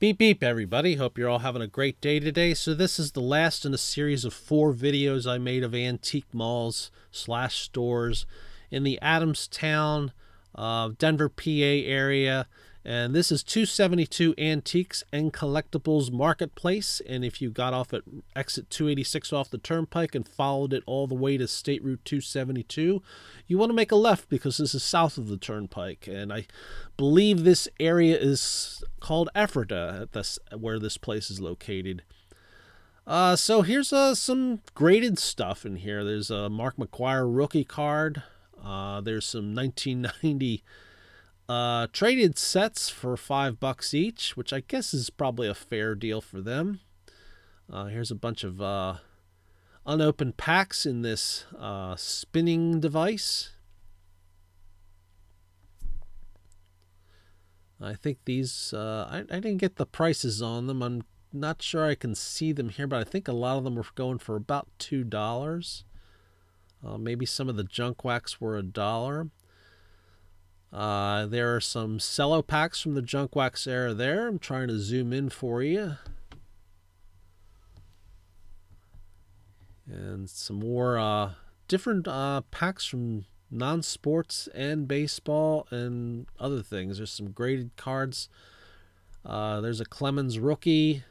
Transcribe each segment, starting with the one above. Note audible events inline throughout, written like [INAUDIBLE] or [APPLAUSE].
Beep beep everybody, hope you're all having a great day today. So this is the last in a series of four videos I made of antique malls slash stores in the Adamstown, uh, Denver, PA area and this is 272 Antiques and Collectibles Marketplace. And if you got off at exit 286 off the turnpike and followed it all the way to State Route 272, you want to make a left because this is south of the turnpike. And I believe this area is called Ephrata, where this place is located. Uh, so here's uh, some graded stuff in here. There's a Mark McGuire rookie card. Uh, there's some 1990 uh, traded sets for five bucks each, which I guess is probably a fair deal for them. Uh, here's a bunch of uh, unopened packs in this uh, spinning device. I think these, uh, I, I didn't get the prices on them. I'm not sure I can see them here, but I think a lot of them were going for about $2. Uh, maybe some of the junk wax were a dollar. Uh, there are some cello packs from the junk wax era there. I'm trying to zoom in for you. And some more uh, different uh, packs from non-sports and baseball and other things. There's some graded cards. Uh, there's a Clemens rookie.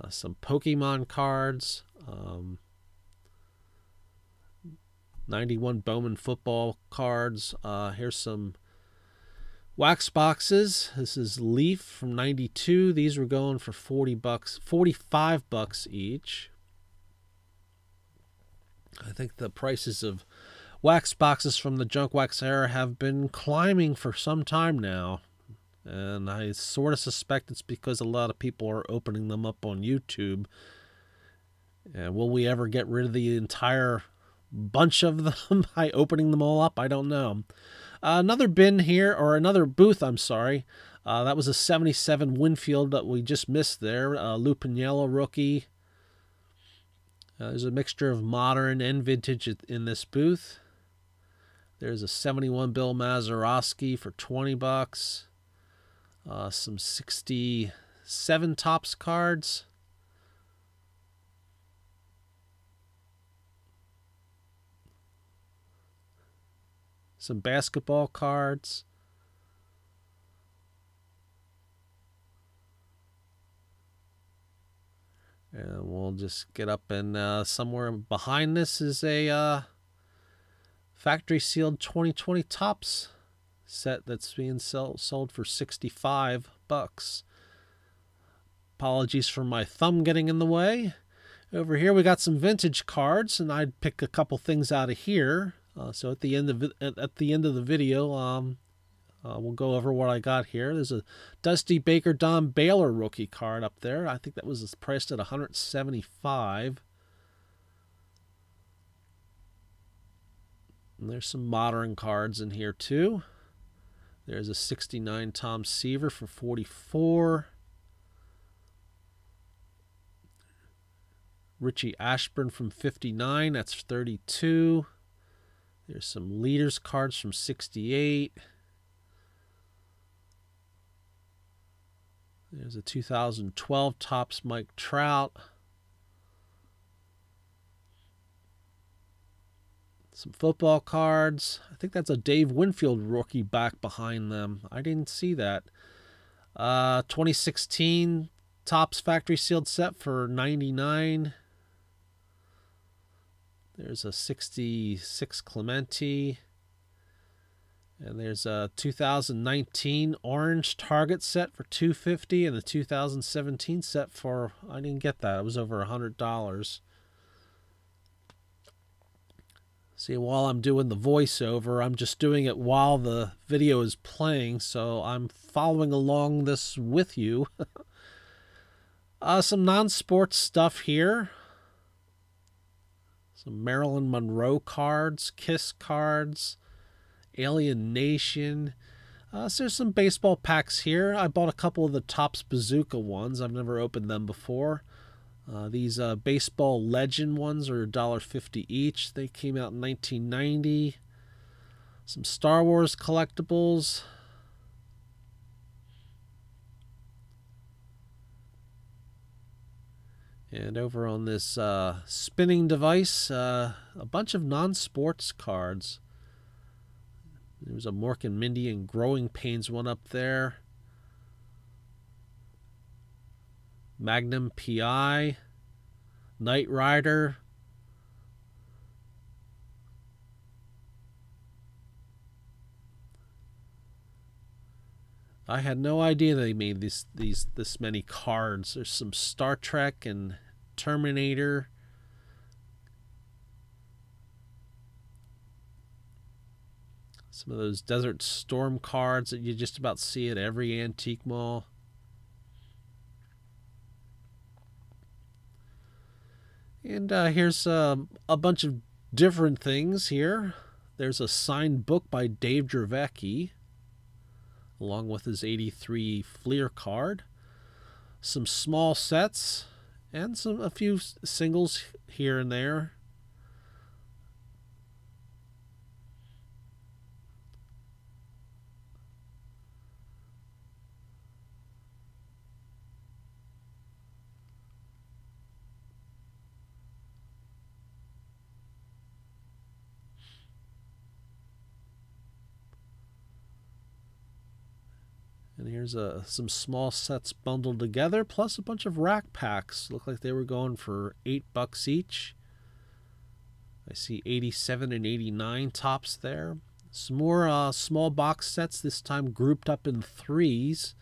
Uh, some Pokemon cards. Um, 91 Bowman football cards. Uh, here's some wax boxes. This is Leaf from 92. These were going for 40 bucks, 45 bucks each. I think the prices of wax boxes from the junk wax era have been climbing for some time now. And I sort of suspect it's because a lot of people are opening them up on YouTube. And will we ever get rid of the entire bunch of them [LAUGHS] by opening them all up. I don't know. Uh, another bin here, or another booth, I'm sorry. Uh, that was a 77 Winfield that we just missed there. Uh, Lou Piniello rookie. Uh, there's a mixture of modern and vintage in this booth. There's a 71 Bill Mazeroski for 20 bucks. Uh, some 67 tops cards. some basketball cards. And we'll just get up and uh, somewhere behind this is a uh, factory sealed 2020 tops set that's being sell- sold for 65 bucks. Apologies for my thumb getting in the way. Over here we got some vintage cards and I'd pick a couple things out of here. Uh, so at the end of at, at the end of the video, um, uh, we'll go over what I got here. There's a Dusty Baker Don Baylor rookie card up there. I think that was priced at 175. And there's some modern cards in here too. There's a 69 Tom Seaver for 44. Richie Ashburn from 59, that's 32. There's some leaders cards from 68. There's a 2012 tops Mike Trout. Some football cards. I think that's a Dave Winfield rookie back behind them. I didn't see that. Uh, 2016 tops factory sealed set for 99. There's a 66 Clementi. And there's a 2019 orange target set for 250 and the 2017 set for I didn't get that. It was over $100. See, while I'm doing the voiceover, I'm just doing it while the video is playing, so I'm following along this with you. [LAUGHS] uh, some non-sports stuff here some Marilyn Monroe cards, Kiss cards, Alien Nation. Uh, so there's some baseball packs here. I bought a couple of the Topps Bazooka ones. I've never opened them before. Uh, these uh, baseball legend ones are $1.50 each. They came out in 1990. Some Star Wars collectibles. And over on this uh, spinning device, uh, a bunch of non-sports cards. There was a Mork and Mindy and Growing Pains one up there. Magnum PI, Knight Rider, I had no idea they made these these this many cards. There's some Star Trek and Terminator. Some of those Desert Storm cards that you just about see at every antique mall. And uh, here's um, a bunch of different things here. There's a signed book by Dave Dravecki along with his 83 Fleer card, some small sets, and some a few singles here and there. here's a uh, some small sets bundled together, plus a bunch of rack packs. Look like they were going for eight bucks each. I see 87 and 89 tops there. Some more uh, small box sets, this time grouped up in threes.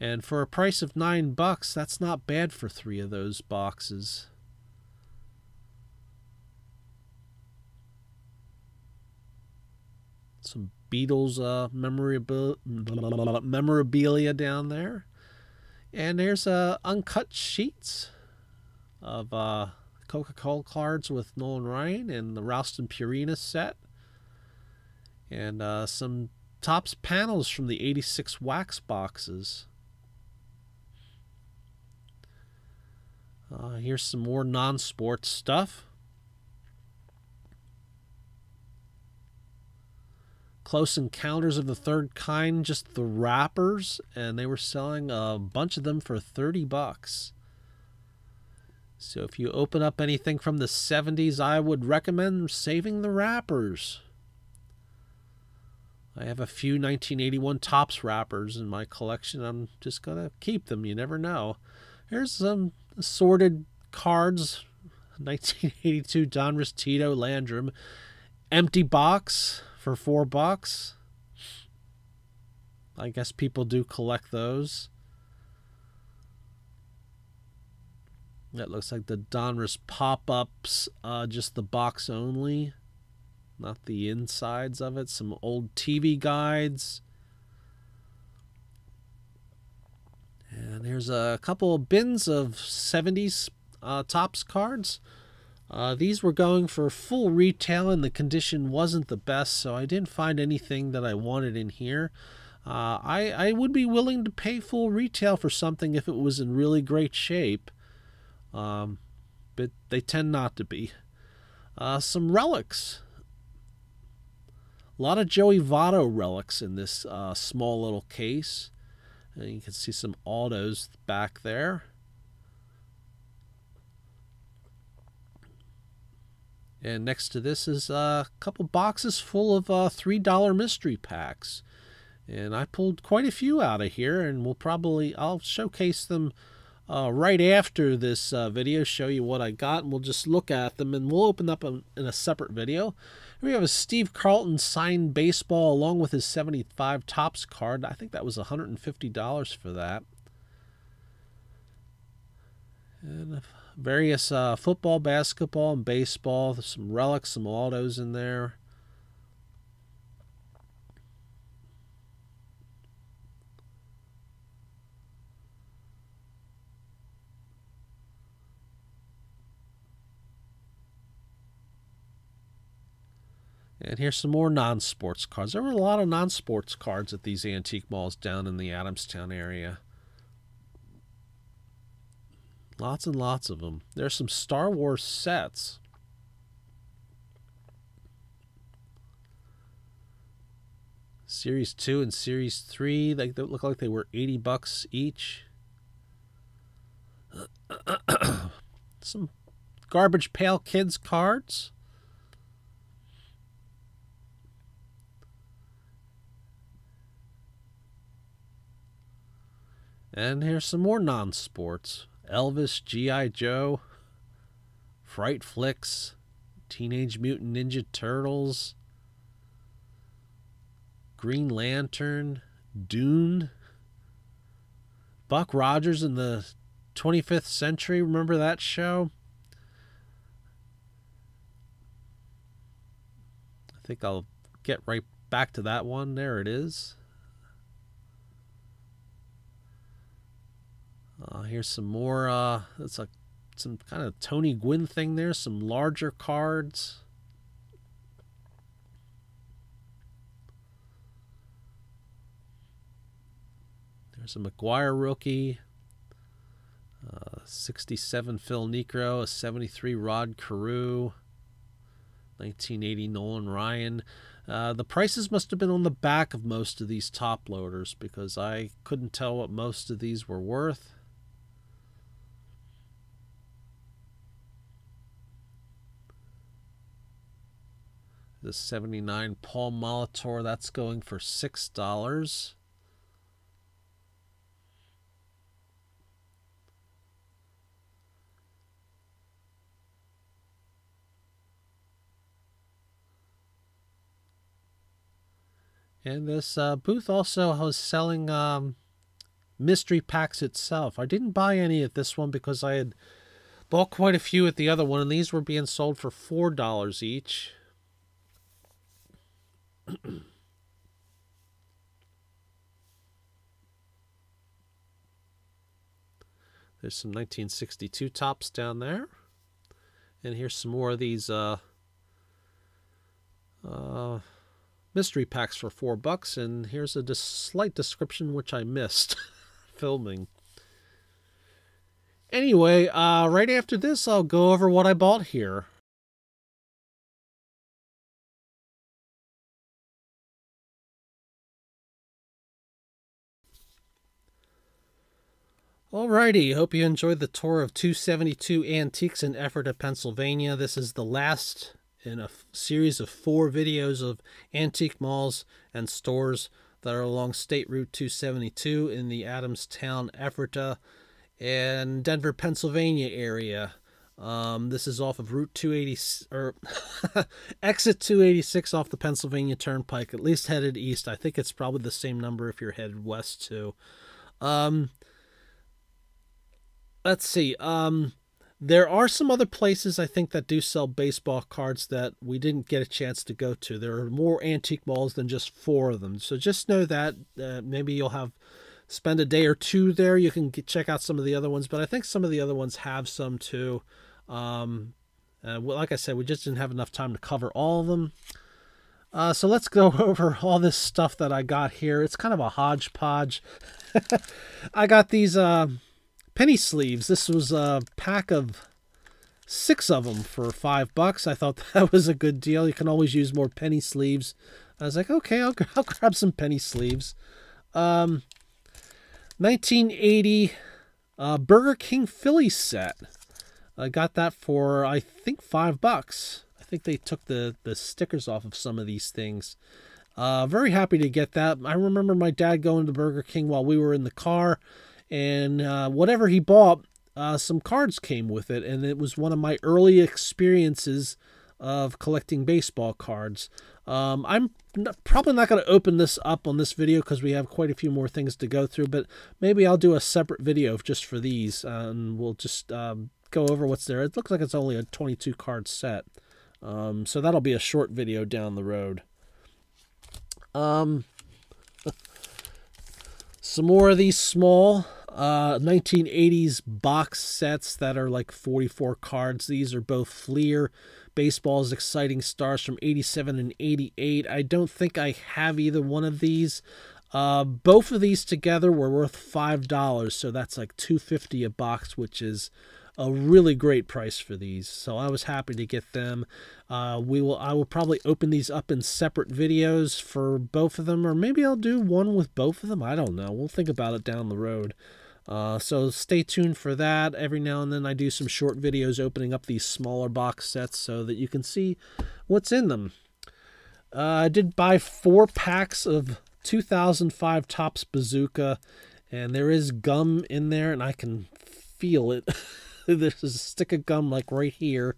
And for a price of nine bucks, that's not bad for three of those boxes. Some Beatles uh, memorabilia, memorabilia down there. And there's uh, uncut sheets of uh, Coca-Cola cards with Nolan Ryan and the Ralston Purina set. And uh, some Tops panels from the 86 wax boxes. Uh, here's some more non-sports stuff. Close Encounters of the Third Kind, just the wrappers, and they were selling a bunch of them for 30 bucks. So if you open up anything from the 70s, I would recommend saving the wrappers. I have a few 1981 Tops wrappers in my collection. I'm just going to keep them. You never know. Here's some assorted cards 1982 [LAUGHS] Donruss Tito Landrum. Empty box for four bucks. I guess people do collect those. That looks like the Donruss pop-ups, uh, just the box only, not the insides of it. Some old TV guides. And there's a couple bins of 70s uh, Tops cards. Uh, these were going for full retail and the condition wasn't the best, so I didn't find anything that I wanted in here. Uh, I, I would be willing to pay full retail for something if it was in really great shape, um, but they tend not to be. Uh, some relics. A lot of Joey Votto relics in this uh, small little case. And you can see some autos back there. And next to this is a couple boxes full of uh, $3 mystery packs. And I pulled quite a few out of here, and we'll probably, I'll showcase them uh, right after this uh, video, show you what I got, and we'll just look at them, and we'll open up a, in a separate video. Here we have a Steve Carlton signed baseball along with his 75 tops card. I think that was $150 for that. And various uh, football, basketball, and baseball. There's some relics, some autos in there. And here's some more non-sports cards. There were a lot of non-sports cards at these antique malls down in the Adamstown area. Lots and lots of them. There's some Star Wars sets. Series 2 and Series 3, like they look like they were 80 bucks each. [CLEARS THROAT] some garbage pail kids cards. And here's some more non sports. Elvis, G.I. Joe, Fright Flicks, Teenage Mutant Ninja Turtles, Green Lantern, Dune, Buck Rogers in the 25th Century. Remember that show? I think I'll get right back to that one. There it is. Uh, here's some more. Uh, that's a some kind of Tony Gwynn thing there. Some larger cards. There's a McGuire rookie. Uh, 67 Phil Necro, a 73 Rod Carew, 1980 Nolan Ryan. Uh, the prices must have been on the back of most of these top loaders because I couldn't tell what most of these were worth. The 79 Paul Molitor, that's going for $6. And this uh, booth also was selling um, mystery packs itself. I didn't buy any at this one because I had bought quite a few at the other one, and these were being sold for $4 each. [CLEARS THROAT] There's some 1962 tops down there. And here's some more of these uh, uh, mystery packs for four bucks. And here's a dis slight description which I missed [LAUGHS] filming. Anyway, uh, right after this, I'll go over what I bought here. Alrighty, hope you enjoyed the tour of 272 Antiques in of Pennsylvania. This is the last in a series of four videos of antique malls and stores that are along State Route 272 in the Adamstown, Efforta, and Denver, Pennsylvania area. Um, this is off of Route 280 or er, [LAUGHS] exit 286 off the Pennsylvania Turnpike, at least headed east. I think it's probably the same number if you're headed west too. Um, let's see. Um, there are some other places I think that do sell baseball cards that we didn't get a chance to go to. There are more antique malls than just four of them. So just know that uh, maybe you'll have spend a day or two there. You can get, check out some of the other ones, but I think some of the other ones have some too. Um, uh, well, like I said, we just didn't have enough time to cover all of them. Uh, so let's go [LAUGHS] over all this stuff that I got here. It's kind of a hodgepodge. [LAUGHS] I got these. Uh, penny sleeves. This was a pack of six of them for five bucks. I thought [LAUGHS] that was a good deal. You can always use more penny sleeves. I was like, okay, I'll, [LAUGHS] I'll grab some penny sleeves. Um, 1980 uh, Burger King Philly set. I got that for, I think, five bucks. I think they took the, the stickers off of some of these things. Uh, very happy to get that. I remember my dad going to Burger King while we were in the car and uh, whatever he bought, uh, some cards came with it, and it was one of my early experiences of collecting baseball cards. Um, I'm not, probably not going to open this up on this video because we have quite a few more things to go through, but maybe I'll do a separate video just for these, uh, and we'll just um, go over what's there. It looks like it's only a 22 card set, um, so that'll be a short video down the road. Um, some more of these small uh, 1980s box sets that are like 44 cards. These are both Fleer baseball's exciting stars from 87 and 88. I don't think I have either one of these. Uh, both of these together were worth five dollars, so that's like 250 a box, which is a really great price for these. So I was happy to get them. Uh, we will I will probably open these up in separate videos for both of them, or maybe I'll do one with both of them. I don't know. We'll think about it down the road. Uh, so stay tuned for that. Every now and then I do some short videos opening up these smaller box sets so that you can see what's in them. Uh, I did buy four packs of 2005 Tops Bazooka, and there is gum in there, and I can feel it. [LAUGHS] [LAUGHS] there's a stick of gum like right here.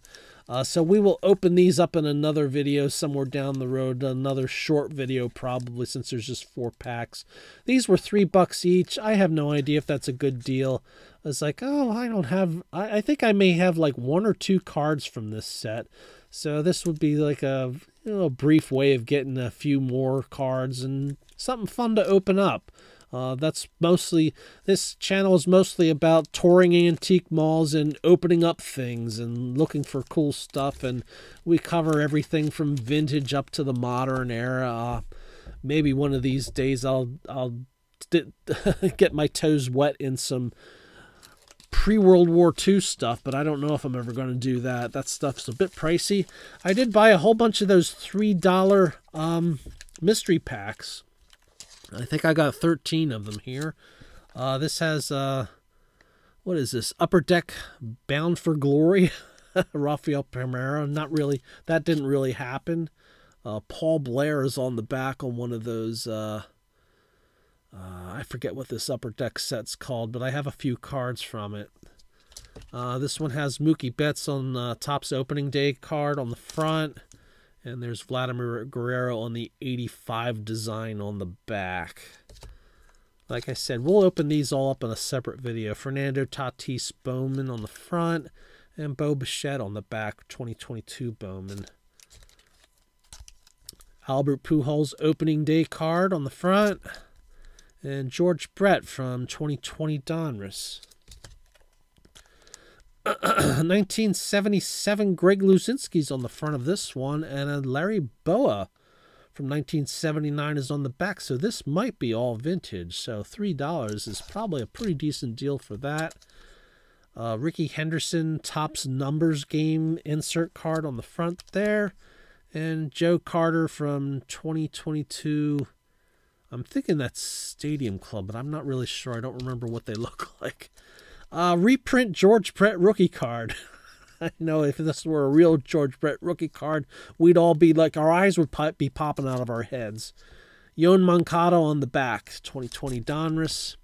Uh, so we will open these up in another video somewhere down the road, another short video probably since there's just four packs. These were three bucks each. I have no idea if that's a good deal. I was like, oh, I don't have, I, I think I may have like one or two cards from this set. So this would be like a, you know, a brief way of getting a few more cards and something fun to open up. Uh, that's mostly, this channel is mostly about touring antique malls and opening up things and looking for cool stuff. And we cover everything from vintage up to the modern era. Uh, maybe one of these days I'll, I'll [LAUGHS] get my toes wet in some pre World War II stuff, but I don't know if I'm ever going to do that. That stuff's a bit pricey. I did buy a whole bunch of those $3 um, mystery packs I think I got 13 of them here. Uh, this has, uh, what is this? Upper Deck Bound for Glory. [LAUGHS] Rafael Primera. Not really. That didn't really happen. Uh, Paul Blair is on the back on one of those. Uh, uh, I forget what this upper deck set's called, but I have a few cards from it. Uh, this one has Mookie Betts on uh, Top's opening day card on the front. And there's Vladimir Guerrero on the 85 design on the back. Like I said, we'll open these all up in a separate video. Fernando Tatis Bowman on the front and Bo Bichette on the back, 2022 Bowman. Albert Pujols opening day card on the front. And George Brett from 2020 Donruss. 1977 [CLEARS THROAT] Greg Luzinski's on the front of this one, and uh, Larry Boa from 1979 is on the back. So this might be all vintage. So $3 is probably a pretty decent deal for that. Uh, Ricky Henderson tops numbers game insert card on the front there. And Joe Carter from 2022. I'm thinking that's Stadium Club, but I'm not really sure. I don't remember what they [LAUGHS] look like. Uh, reprint George Brett rookie card. [LAUGHS] I know if this were a real George Brett rookie card, we'd all be like, our eyes would be popping out of our heads. Yon Mancato on the back, 2020 Donruss.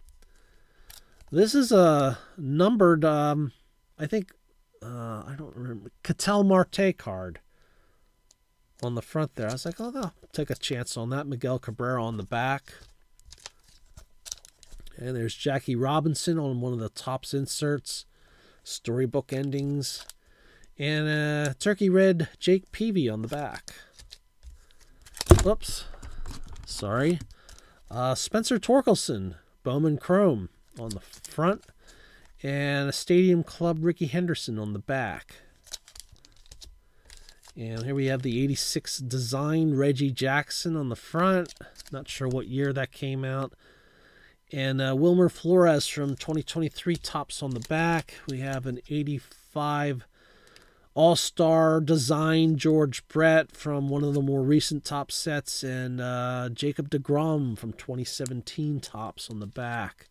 This is a uh, numbered, um, I think, uh, I don't remember, Cattell Marte card on the front there. I was like, oh, no, I'll take a chance on that. Miguel Cabrera on the back. And there's Jackie Robinson on one of the tops inserts, storybook endings, and uh, turkey red Jake Peavy on the back. Oops, sorry. Uh, Spencer Torkelson, Bowman Chrome on the front, and a Stadium Club Ricky Henderson on the back. And here we have the 86 design Reggie Jackson on the front. Not sure what year that came out. And uh, Wilmer Flores from 2023 tops on the back. We have an 85 All Star design George Brett from one of the more recent top sets, and uh, Jacob DeGrom from 2017 tops on the back.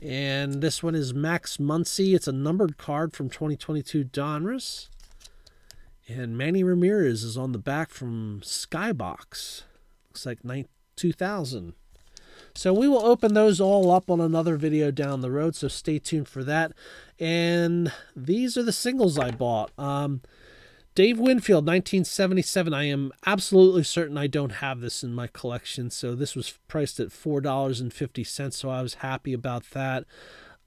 And this one is Max Muncy. It's a numbered card from 2022 Donruss. And Manny Ramirez is on the back from Skybox. Looks like 2000. So we will open those all up on another video down the road, so stay tuned for that. And these are the singles I bought. Um, Dave Winfield, 1977. I am absolutely certain I don't have this in my collection, so this was priced at $4.50, so I was happy about that.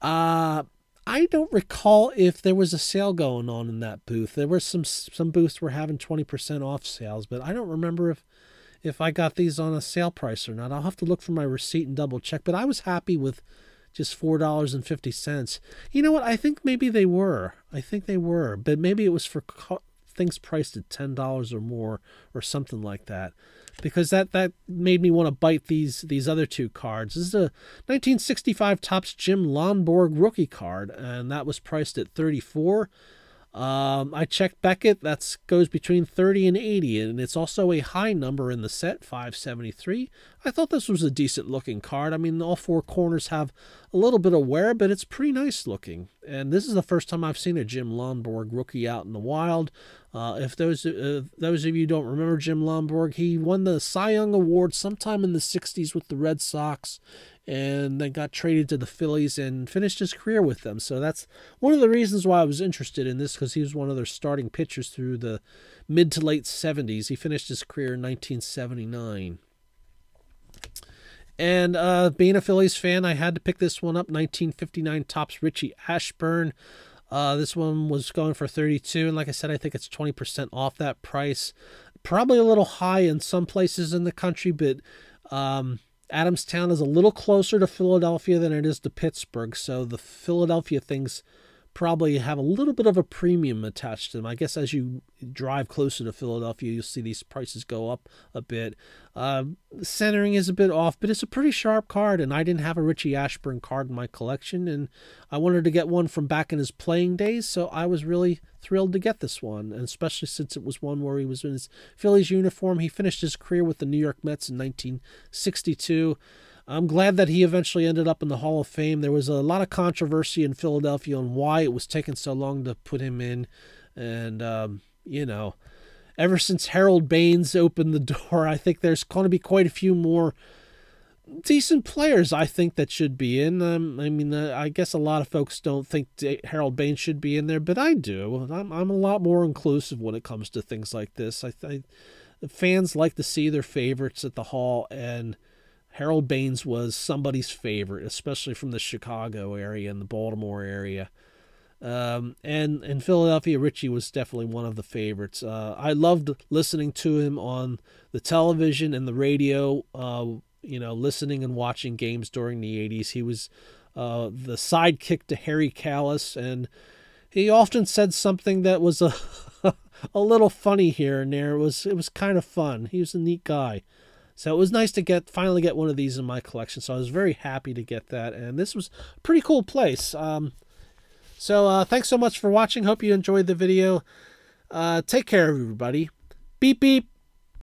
Uh, I don't recall if there was a sale going on in that booth. There were some some booths were having 20% off sales, but I don't remember if if I got these on a sale price or not. I'll have to look for my receipt and double check, but I was happy with just $4.50. You know what? I think maybe they were. I think they were, but maybe it was for co- things priced at $10 or more or something like that. Because that that made me want to bite these these other two cards. This is a 1965 Topps Jim Lonborg rookie card and that was priced at 34 um, I checked Beckett. That goes between 30 and 80, and it's also a high number in the set, 573. I thought this was a decent looking card. I mean, all four corners have a little bit of wear, but it's pretty nice looking. And this is the first time I've seen a Jim Lomborg rookie out in the wild. Uh, if those uh, those of you don't remember Jim Lomborg, he won the Cy Young Award sometime in the 60s with the Red Sox and then got traded to the Phillies and finished his career with them. So that's one of the reasons why I was interested in this because he was one of their starting pitchers through the mid to late 70s. He finished his career in 1979. And uh, being a Phillies fan, I had to pick this one up 1959 tops Richie Ashburn. Uh, this one was going for 32 and like I said I think it's 20% off that price. Probably a little high in some places in the country but um, Adamstown is a little closer to Philadelphia than it is to Pittsburgh, so the Philadelphia thing's probably have a little bit of a premium attached to them. I guess as you drive closer to Philadelphia, you'll see these prices go up a bit. Uh, centering is a bit off, but it's a pretty sharp card, and I didn't have a Richie Ashburn card in my collection, and I wanted to get one from back in his playing days, so I was really thrilled to get this one, and especially since it was one where he was in his Phillies uniform. He finished his career with the New York Mets in 1962. I'm glad that he eventually ended up in the Hall of Fame. There was a lot of controversy in Philadelphia on why it was taking so long to put him in. And, um, you know, ever since Harold Baines opened the [LAUGHS] door, I think there's going to be quite a few more decent players I think that should be in. Um, I mean, uh, I guess a lot of folks don't think Harold Baines should be in there, but I do. I'm, I'm a lot more inclusive when it comes to things like this. I, I fans like to see their favorites at the hall, and Harold Baines was somebody's favorite, especially from the Chicago area and the Baltimore area. Um, and in Philadelphia, Richie was definitely one of the favorites. Uh, I loved listening to him on the television and the radio. Uh, you know, listening and watching games during the '80s. He was uh, the sidekick to Harry Callis, and he often said something that was a [LAUGHS] a little funny here and there. It was it was kind of fun. He was a neat guy. So it was nice to get finally get one of these in my collection. So I was very happy to get that, and this was a pretty cool place. Um, so uh, thanks so much for watching. Hope you enjoyed the video. Uh, take care, everybody. Beep beep.